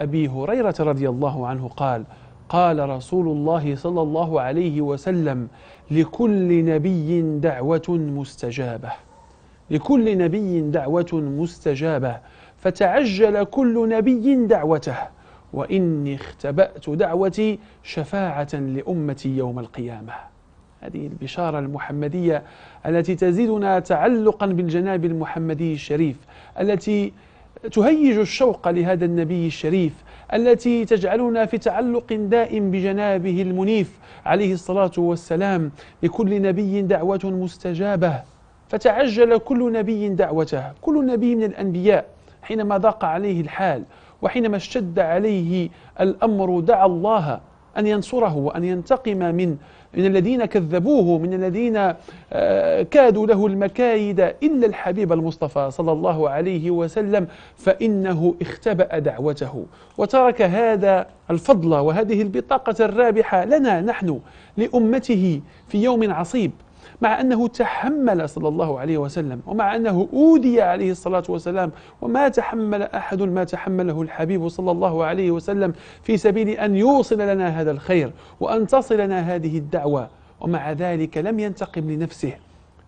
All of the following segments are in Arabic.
أبي هريرة رضي الله عنه قال قال رسول الله صلى الله عليه وسلم لكل نبي دعوة مستجابة لكل نبي دعوة مستجابة فتعجل كل نبي دعوته وإني اختبأت دعوتي شفاعة لأمتي يوم القيامة هذه البشارة المحمدية التي تزيدنا تعلقا بالجناب المحمدي الشريف التي تهيج الشوق لهذا النبي الشريف التي تجعلنا في تعلق دائم بجنابه المنيف عليه الصلاة والسلام لكل نبي دعوة مستجابة فتعجل كل نبي دعوته كل نبي من الأنبياء حينما ضاق عليه الحال وحينما اشتد عليه الأمر دعا الله أن ينصره وأن ينتقم من من الذين كذبوه من الذين آه، كادوا له المكايد إلا الحبيب المصطفى صلى الله عليه وسلم فإنه اختبأ دعوته وترك هذا الفضل وهذه البطاقة الرابحة لنا نحن لأمته في يوم عصيب مع أنه تحمل صلى الله عليه وسلم ومع أنه أودي عليه الصلاة والسلام وما تحمل أحد ما تحمله الحبيب صلى الله عليه وسلم في سبيل أن يوصل لنا هذا الخير وأن تصلنا هذه الدعوة ومع ذلك لم ينتقم لنفسه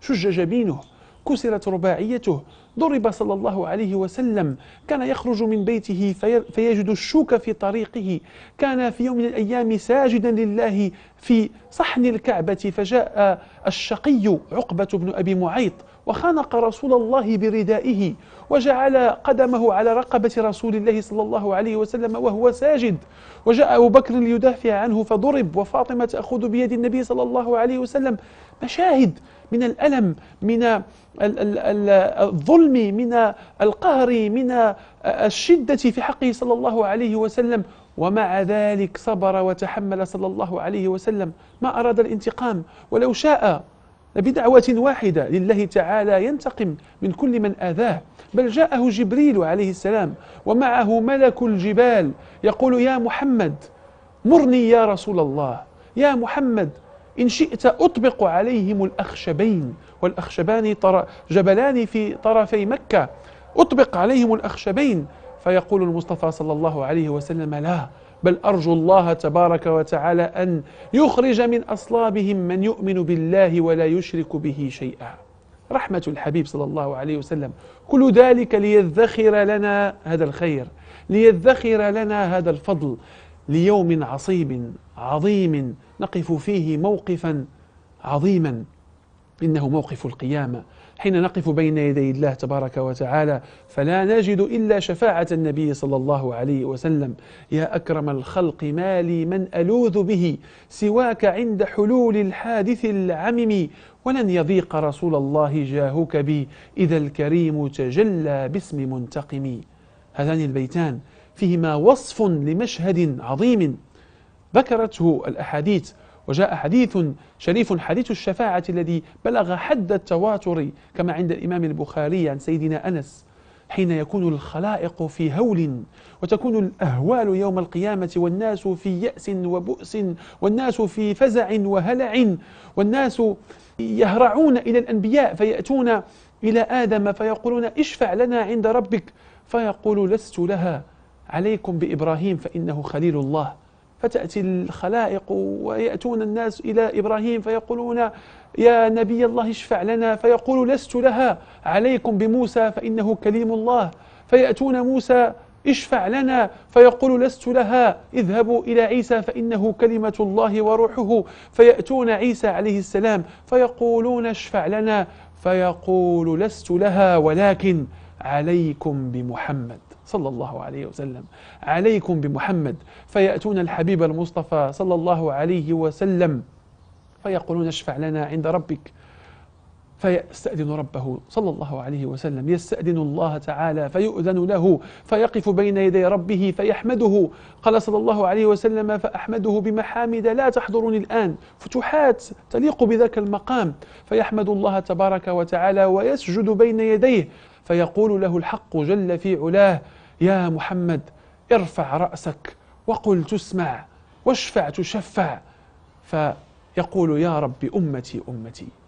شج جبينه كسرت رباعيته ضرب صلى الله عليه وسلم كان يخرج من بيته فيجد الشوك في طريقه كان في يوم من الأيام ساجدا لله في صحن الكعبة فجاء الشقي عقبة بن أبي معيط وخنق رسول الله بردائه وجعل قدمه على رقبة رسول الله صلى الله عليه وسلم وهو ساجد وجاء أبو بكر ليدافع عنه فضرب وفاطمة تأخذ بيد النبي صلى الله عليه وسلم مشاهد من الألم من الظلم من القهر من الشدة في حقه صلى الله عليه وسلم ومع ذلك صبر وتحمل صلى الله عليه وسلم ما أراد الانتقام ولو شاء بدعوة واحدة لله تعالى ينتقم من كل من آذاه بل جاءه جبريل عليه السلام ومعه ملك الجبال يقول يا محمد مرني يا رسول الله يا محمد إن شئت أطبق عليهم الأخشبين والأخشبان جبلان في طرفي مكة أطبق عليهم الأخشبين فيقول المصطفى صلى الله عليه وسلم لا بل أرجو الله تبارك وتعالى أن يخرج من أصلابهم من يؤمن بالله ولا يشرك به شيئا رحمة الحبيب صلى الله عليه وسلم كل ذلك ليذخر لنا هذا الخير ليذخر لنا هذا الفضل ليوم عصيب عظيم نقف فيه موقفا عظيما إنه موقف القيامة حين نقف بين يدي الله تبارك وتعالى فلا نجد إلا شفاعة النبي صلى الله عليه وسلم يا أكرم الخلق ما لي من ألوذ به سواك عند حلول الحادث العمم ولن يضيق رسول الله جاهك بي إذا الكريم تجلى باسم منتقم هذان البيتان فيهما وصف لمشهد عظيم بكرته الأحاديث وجاء حديث شريف حديث الشفاعة الذي بلغ حد التواتر كما عند الإمام البخاري عن سيدنا أنس حين يكون الخلائق في هول وتكون الأهوال يوم القيامة والناس في يأس وبؤس والناس في فزع وهلع والناس يهرعون إلى الأنبياء فيأتون إلى آدم فيقولون اشفع لنا عند ربك فيقول لست لها عليكم بإبراهيم فإنه خليل الله فتأتي الخلائق ويأتون الناس إلى إبراهيم فيقولون يا نبي الله اشفع لنا فيقول لست لها عليكم بموسى فإنه كليم الله فيأتون موسى اشفع لنا فيقول لست لها اذهبوا إلى عيسى فإنه كلمة الله وروحه فيأتون عيسى عليه السلام فيقولون اشفع لنا فيقول لست لها ولكن عليكم بمحمد صلى الله عليه وسلم عليكم بمحمد فيأتون الحبيب المصطفى صلى الله عليه وسلم فيقولون اشفع لنا عند ربك فيستأذن ربه صلى الله عليه وسلم يستأذن الله تعالى فيؤذن له فيقف بين يدي ربه فيحمده قال صلى الله عليه وسلم فأحمده بمحامد لا تحضرني الآن فتوحات تليق بذاك المقام فيحمد الله تبارك وتعالى ويسجد بين يديه فيقول له الحق جل في علاه يا محمد ارفع رأسك وقل تسمع واشفع تشفع فيقول يا رب أمتي أمتي